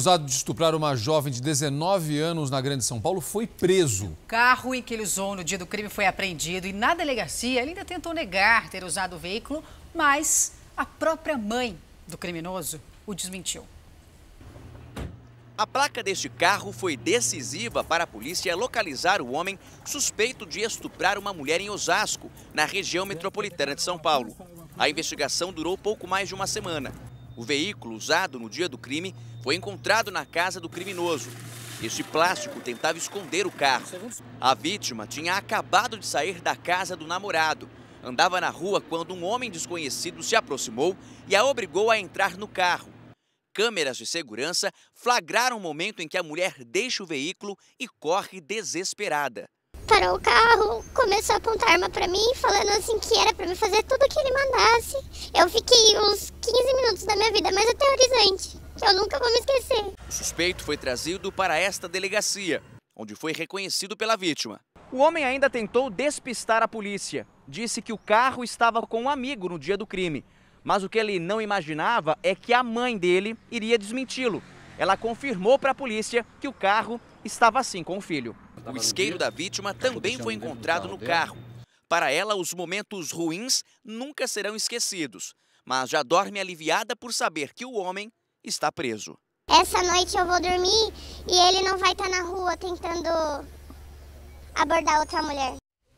Acusado de estuprar uma jovem de 19 anos na Grande São Paulo, foi preso. O carro em que ele usou no dia do crime foi apreendido e na delegacia ele ainda tentou negar ter usado o veículo, mas a própria mãe do criminoso o desmentiu. A placa deste carro foi decisiva para a polícia localizar o homem suspeito de estuprar uma mulher em Osasco, na região metropolitana de São Paulo. A investigação durou pouco mais de uma semana. O veículo usado no dia do crime foi encontrado na casa do criminoso. Este plástico tentava esconder o carro. A vítima tinha acabado de sair da casa do namorado. Andava na rua quando um homem desconhecido se aproximou e a obrigou a entrar no carro. Câmeras de segurança flagraram o momento em que a mulher deixa o veículo e corre desesperada. Parou o carro, começou a apontar arma para mim, falando assim que era para me fazer tudo o que eu fiquei uns 15 minutos da minha vida mais aterrorizante, que eu nunca vou me esquecer. O suspeito foi trazido para esta delegacia, onde foi reconhecido pela vítima. O homem ainda tentou despistar a polícia. Disse que o carro estava com um amigo no dia do crime. Mas o que ele não imaginava é que a mãe dele iria desmenti-lo. Ela confirmou para a polícia que o carro estava assim com o filho. O isqueiro da vítima também foi encontrado no carro para ela, os momentos ruins nunca serão esquecidos, mas já dorme aliviada por saber que o homem está preso. Essa noite eu vou dormir e ele não vai estar tá na rua tentando abordar outra mulher.